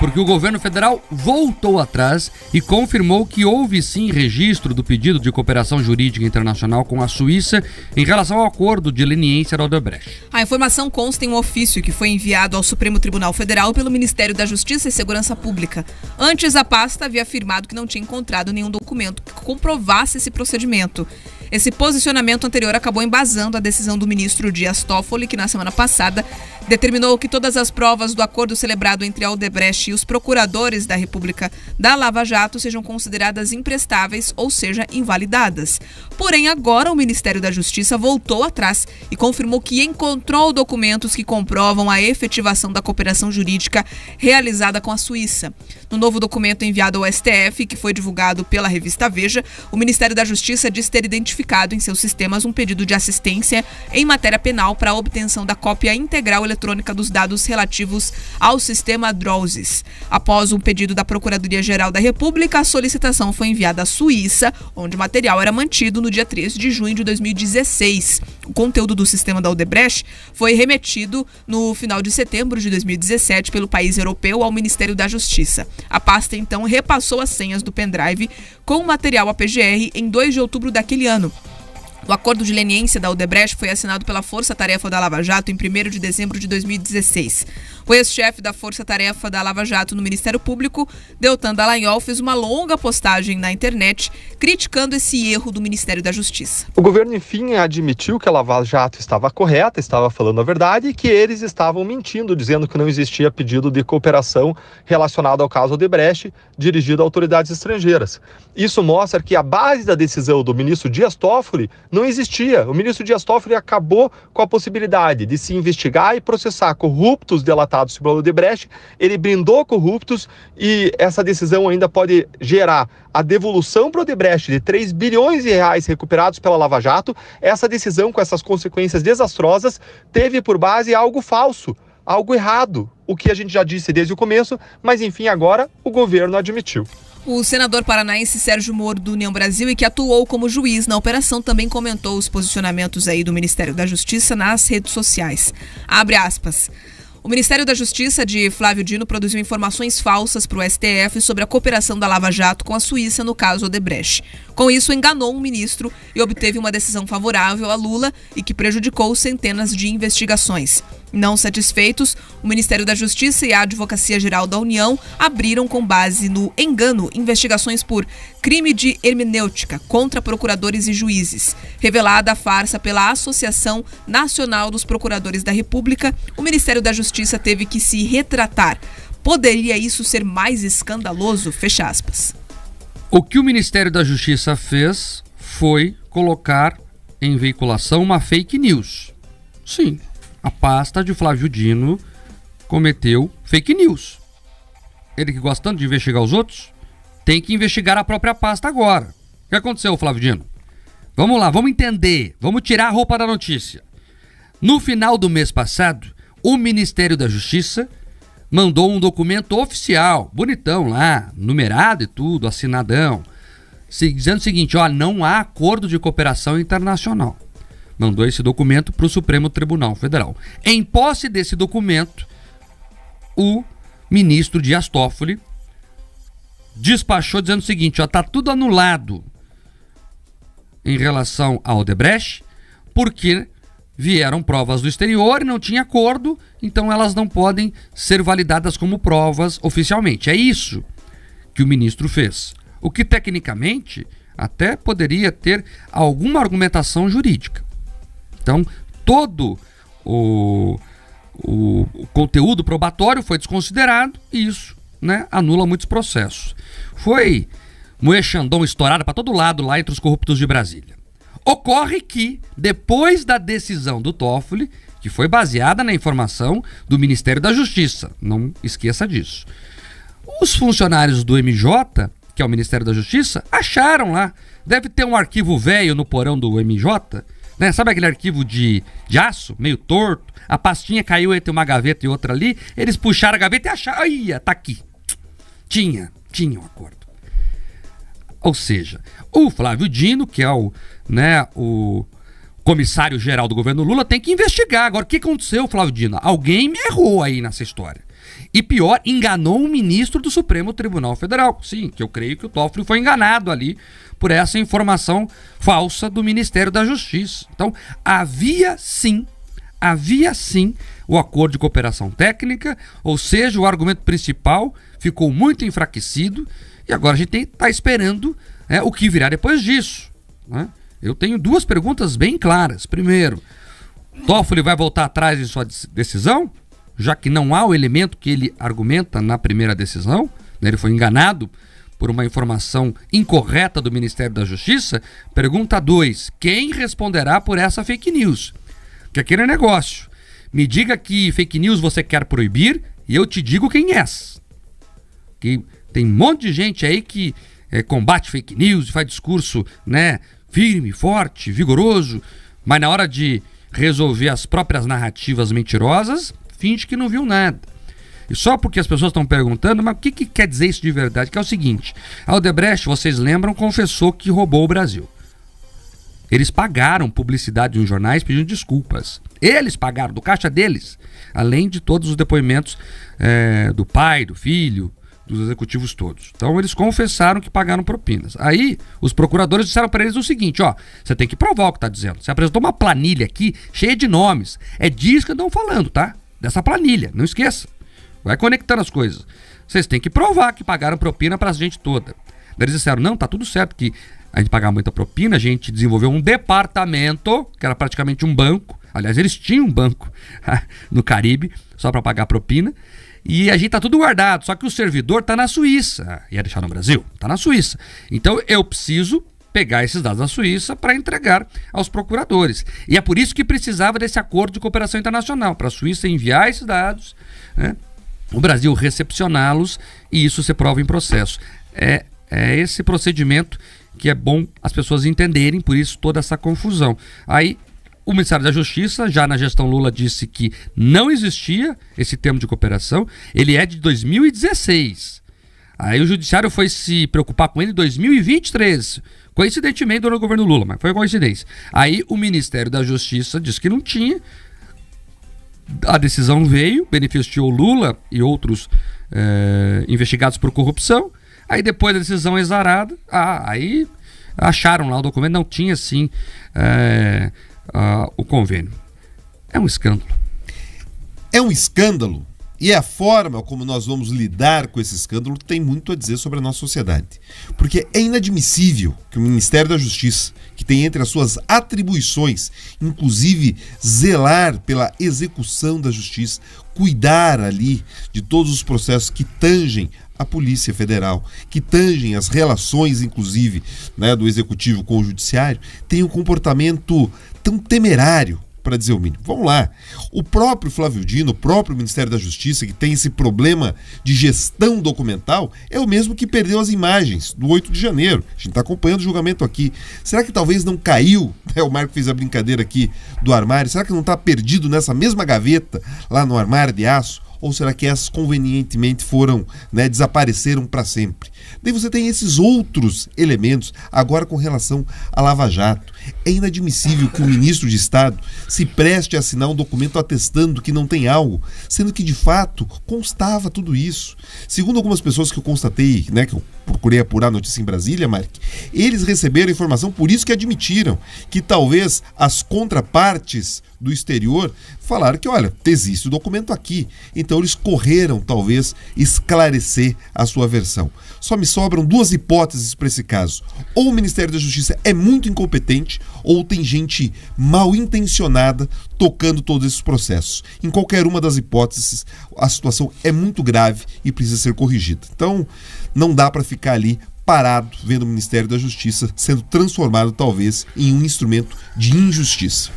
porque o governo federal voltou atrás e confirmou que houve sim registro do pedido de cooperação jurídica internacional com a Suíça em relação ao acordo de leniência da Odebrecht. A informação consta em um ofício que foi enviado ao Supremo Tribunal Federal pelo Ministério da Justiça e Segurança Pública. Antes, a pasta havia afirmado que não tinha encontrado nenhum documento que comprovasse esse procedimento. Esse posicionamento anterior acabou embasando a decisão do ministro Dias Toffoli, que na semana passada determinou que todas as provas do acordo celebrado entre Aldebrecht e os procuradores da República da Lava Jato sejam consideradas imprestáveis, ou seja, invalidadas. Porém, agora o Ministério da Justiça voltou atrás e confirmou que encontrou documentos que comprovam a efetivação da cooperação jurídica realizada com a Suíça. No novo documento enviado ao STF, que foi divulgado pela revista Veja, o Ministério da Justiça diz ter identificado notificado em seus sistemas um pedido de assistência em matéria penal para a obtenção da cópia integral eletrônica dos dados relativos ao sistema DROSES. Após um pedido da Procuradoria-Geral da República, a solicitação foi enviada à Suíça, onde o material era mantido no dia 3 de junho de 2016. O conteúdo do sistema da Odebrecht foi remetido no final de setembro de 2017 pelo país europeu ao Ministério da Justiça. A pasta então repassou as senhas do pendrive com o material APGR em 2 de outubro daquele ano. O acordo de leniência da Odebrecht foi assinado pela Força Tarefa da Lava Jato em 1 de dezembro de 2016. O ex-chefe da Força Tarefa da Lava Jato no Ministério Público, Deltan Dallagnol, fez uma longa postagem na internet criticando esse erro do Ministério da Justiça. O governo, enfim, admitiu que a Lava Jato estava correta, estava falando a verdade e que eles estavam mentindo, dizendo que não existia pedido de cooperação relacionado ao caso Odebrecht dirigido a autoridades estrangeiras. Isso mostra que a base da decisão do ministro Dias Toffoli não existia. O ministro Dias Toffoli acabou com a possibilidade de se investigar e processar corruptos delatados pelo Odebrecht. Ele brindou corruptos e essa decisão ainda pode gerar a devolução para o Odebrecht de 3 bilhões de reais recuperados pela Lava Jato. Essa decisão, com essas consequências desastrosas, teve por base algo falso, algo errado, o que a gente já disse desde o começo, mas enfim, agora o governo admitiu. O senador paranaense Sérgio Moro, do União Brasil, e que atuou como juiz na operação, também comentou os posicionamentos aí do Ministério da Justiça nas redes sociais. Abre aspas. O Ministério da Justiça de Flávio Dino produziu informações falsas para o STF sobre a cooperação da Lava Jato com a Suíça no caso Odebrecht. Com isso, enganou um ministro e obteve uma decisão favorável a Lula e que prejudicou centenas de investigações. Não satisfeitos, o Ministério da Justiça e a Advocacia Geral da União abriram, com base no engano, investigações por crime de hermenêutica contra procuradores e juízes. Revelada a farsa pela Associação Nacional dos Procuradores da República, o Ministério da Justiça teve que se retratar. Poderia isso ser mais escandaloso? Fecha aspas. O que o Ministério da Justiça fez foi colocar em veiculação uma fake news. Sim, a pasta de Flávio Dino cometeu fake news. Ele que gostando de investigar os outros, tem que investigar a própria pasta agora. O que aconteceu, Flávio Dino? Vamos lá, vamos entender, vamos tirar a roupa da notícia. No final do mês passado, o Ministério da Justiça mandou um documento oficial, bonitão lá, numerado e tudo, assinadão, dizendo o seguinte: ó, não há acordo de cooperação internacional mandou esse documento para o Supremo Tribunal Federal. Em posse desse documento, o ministro Dias Toffoli despachou dizendo o seguinte: ó, tá tudo anulado em relação ao Odebrecht, porque vieram provas do exterior e não tinha acordo, então elas não podem ser validadas como provas oficialmente. É isso que o ministro fez. O que tecnicamente até poderia ter alguma argumentação jurídica. Então, todo o, o, o conteúdo probatório foi desconsiderado e isso né, anula muitos processos. Foi Moe Chandon estourada para todo lado lá entre os corruptos de Brasília. Ocorre que, depois da decisão do Toffoli, que foi baseada na informação do Ministério da Justiça, não esqueça disso, os funcionários do MJ, que é o Ministério da Justiça, acharam lá. Deve ter um arquivo velho no porão do MJ né? Sabe aquele arquivo de, de aço, meio torto? A pastinha caiu entre uma gaveta e outra ali. Eles puxaram a gaveta e acharam. Ia, tá aqui. Tinha, tinha um acordo. Ou seja, o Flávio Dino, que é o, né, o comissário-geral do governo Lula, tem que investigar. Agora, o que aconteceu, Flávio Dino? Alguém errou aí nessa história. E pior, enganou um ministro do Supremo Tribunal Federal. Sim, que eu creio que o Toffoli foi enganado ali por essa informação falsa do Ministério da Justiça. Então, havia sim, havia sim o acordo de cooperação técnica, ou seja, o argumento principal ficou muito enfraquecido e agora a gente está esperando né, o que virá depois disso. Né? Eu tenho duas perguntas bem claras. Primeiro, Toffoli vai voltar atrás em sua decisão? já que não há o elemento que ele argumenta na primeira decisão, né, ele foi enganado por uma informação incorreta do Ministério da Justiça. Pergunta 2: quem responderá por essa fake news? Que aquele negócio. Me diga que fake news você quer proibir e eu te digo quem é. Que tem um monte de gente aí que é, combate fake news, faz discurso né, firme, forte, vigoroso, mas na hora de resolver as próprias narrativas mentirosas, finge que não viu nada. E só porque as pessoas estão perguntando, mas o que, que quer dizer isso de verdade? Que é o seguinte: Aldebrecht, vocês lembram, confessou que roubou o Brasil. Eles pagaram publicidade nos jornais pedindo desculpas. Eles pagaram, do caixa deles. Além de todos os depoimentos é, do pai, do filho, dos executivos todos. Então eles confessaram que pagaram propinas. Aí os procuradores disseram para eles o seguinte, ó, você tem que provar o que está dizendo. Você apresentou uma planilha aqui cheia de nomes. É disso que estão falando, tá? dessa planilha, não esqueça. Vai conectando as coisas. Vocês têm que provar que pagaram propina para a gente toda. Eles disseram: não, tá tudo certo que a gente pagava muita propina, a gente desenvolveu um departamento, que era praticamente um banco. Aliás, eles tinham um banco no Caribe, só para pagar propina. E a gente tá tudo guardado, só que o servidor tá na Suíça. Ah, ia deixar no Brasil? Tá na Suíça. Então eu preciso pegar esses dados na Suíça para entregar aos procuradores. E é por isso que precisava desse acordo de cooperação internacional para a Suíça enviar esses dados, né? o Brasil recepcioná-los e isso se prova em processo. É, é esse procedimento que é bom as pessoas entenderem, por isso toda essa confusão. Aí o Ministério da Justiça, já na gestão Lula, disse que não existia esse termo de cooperação, ele é de 2016. Aí o Judiciário foi se preocupar com ele em 2023, Coincidentemente, durante o governo Lula, mas foi coincidência. Aí o Ministério da Justiça disse que não tinha. A decisão veio, beneficiou Lula e outros é, investigados por corrupção. Aí depois da decisão exarada, ah, aí acharam lá o documento, não tinha sim é, a, o convênio. É um escândalo. É um escândalo e a forma como nós vamos lidar com esse escândalo tem muito a dizer sobre a nossa sociedade. Porque é inadmissível que o Ministério da Justiça, que tem entre as suas atribuições, inclusive zelar pela execução da justiça, cuidar ali de todos os processos que tangem a Polícia Federal, que tangem as relações, inclusive, né, do Executivo com o Judiciário, tenha um comportamento tão temerário para dizer o mínimo. Vamos lá. O próprio Flávio Dino, o próprio Ministério da Justiça, que tem esse problema de gestão documental, é o mesmo que perdeu as imagens do 8 de janeiro. A gente está acompanhando o julgamento aqui. Será que talvez não caiu? Né? O Marco fez a brincadeira aqui do armário. Será que não está perdido nessa mesma gaveta lá no armário de aço? ou será que essas convenientemente foram, né, desapareceram para sempre? Daí você tem esses outros elementos agora com relação à Lava Jato. É inadmissível que o ministro de Estado se preste a assinar um documento atestando que não tem algo, sendo que de fato constava tudo isso. Segundo algumas pessoas que eu constatei, né, que eu procurei apurar notícia em Brasília, Mark, eles receberam informação, por isso que admitiram que talvez as contrapartes do exterior falaram que, olha, existe o documento aqui. Então, então eles correram, talvez, esclarecer a sua versão. Só me sobram duas hipóteses para esse caso. Ou o Ministério da Justiça é muito incompetente, ou tem gente mal intencionada tocando todos esses processos. Em qualquer uma das hipóteses, a situação é muito grave e precisa ser corrigida. Então, não dá para ficar ali parado vendo o Ministério da Justiça sendo transformado, talvez, em um instrumento de injustiça.